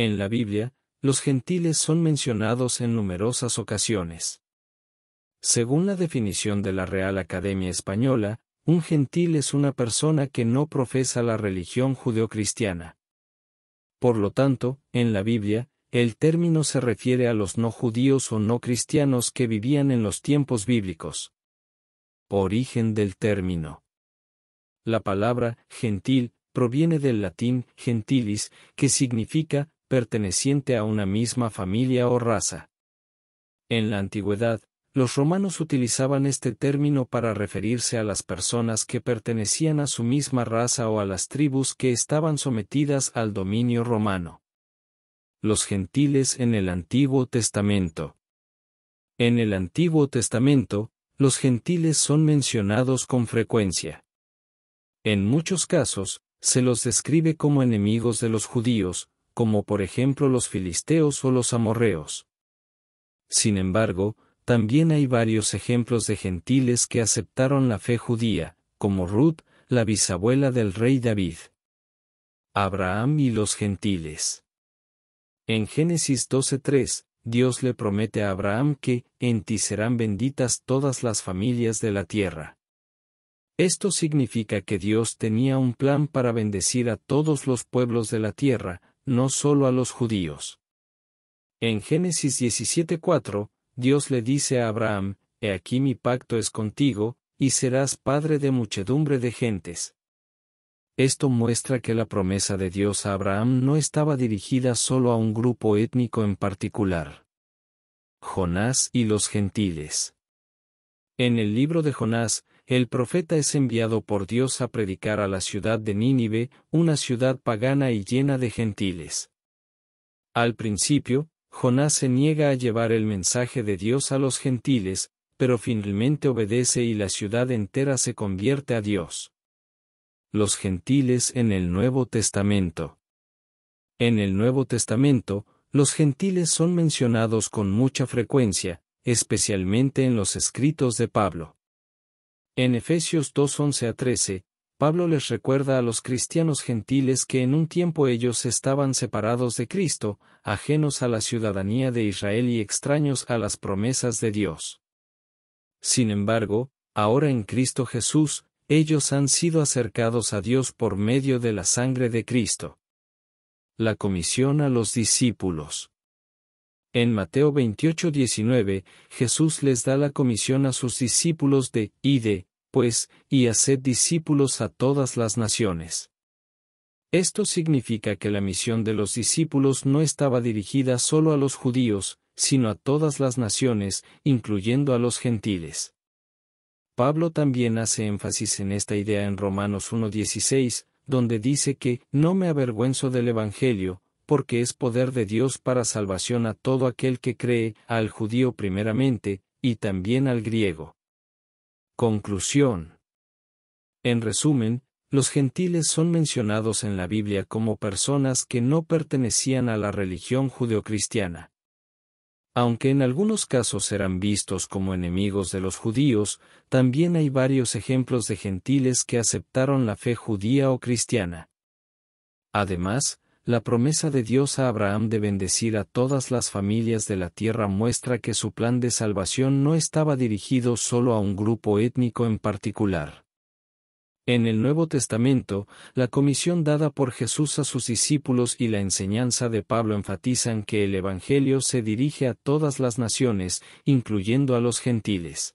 En la Biblia, los gentiles son mencionados en numerosas ocasiones. Según la definición de la Real Academia Española, un gentil es una persona que no profesa la religión judeocristiana. Por lo tanto, en la Biblia, el término se refiere a los no judíos o no cristianos que vivían en los tiempos bíblicos. Origen del término. La palabra gentil proviene del latín gentilis, que significa perteneciente a una misma familia o raza. En la antigüedad, los romanos utilizaban este término para referirse a las personas que pertenecían a su misma raza o a las tribus que estaban sometidas al dominio romano. Los gentiles en el Antiguo Testamento. En el Antiguo Testamento, los gentiles son mencionados con frecuencia. En muchos casos, se los describe como enemigos de los judíos, como por ejemplo los filisteos o los amorreos. Sin embargo, también hay varios ejemplos de gentiles que aceptaron la fe judía, como Ruth, la bisabuela del rey David. Abraham y los gentiles. En Génesis 12:3, Dios le promete a Abraham que, en ti serán benditas todas las familias de la tierra. Esto significa que Dios tenía un plan para bendecir a todos los pueblos de la tierra, no solo a los judíos. En Génesis 17:4, Dios le dice a Abraham, He aquí mi pacto es contigo, y serás padre de muchedumbre de gentes. Esto muestra que la promesa de Dios a Abraham no estaba dirigida solo a un grupo étnico en particular. Jonás y los gentiles. En el libro de Jonás, el profeta es enviado por Dios a predicar a la ciudad de Nínive, una ciudad pagana y llena de gentiles. Al principio, Jonás se niega a llevar el mensaje de Dios a los gentiles, pero finalmente obedece y la ciudad entera se convierte a Dios. Los gentiles en el Nuevo Testamento. En el Nuevo Testamento, los gentiles son mencionados con mucha frecuencia, especialmente en los escritos de Pablo. En Efesios 2:11 a 13, Pablo les recuerda a los cristianos gentiles que en un tiempo ellos estaban separados de Cristo, ajenos a la ciudadanía de Israel y extraños a las promesas de Dios. Sin embargo, ahora en Cristo Jesús, ellos han sido acercados a Dios por medio de la sangre de Cristo. La comisión a los discípulos. En Mateo 28:19, Jesús les da la comisión a sus discípulos de, de pues, y haced discípulos a todas las naciones. Esto significa que la misión de los discípulos no estaba dirigida solo a los judíos, sino a todas las naciones, incluyendo a los gentiles. Pablo también hace énfasis en esta idea en Romanos 1.16, donde dice que, no me avergüenzo del Evangelio, porque es poder de Dios para salvación a todo aquel que cree, al judío primeramente, y también al griego. Conclusión. En resumen, los gentiles son mencionados en la Biblia como personas que no pertenecían a la religión judeocristiana. Aunque en algunos casos eran vistos como enemigos de los judíos, también hay varios ejemplos de gentiles que aceptaron la fe judía o cristiana. Además, la promesa de Dios a Abraham de bendecir a todas las familias de la tierra muestra que su plan de salvación no estaba dirigido solo a un grupo étnico en particular. En el Nuevo Testamento, la comisión dada por Jesús a sus discípulos y la enseñanza de Pablo enfatizan que el Evangelio se dirige a todas las naciones, incluyendo a los gentiles.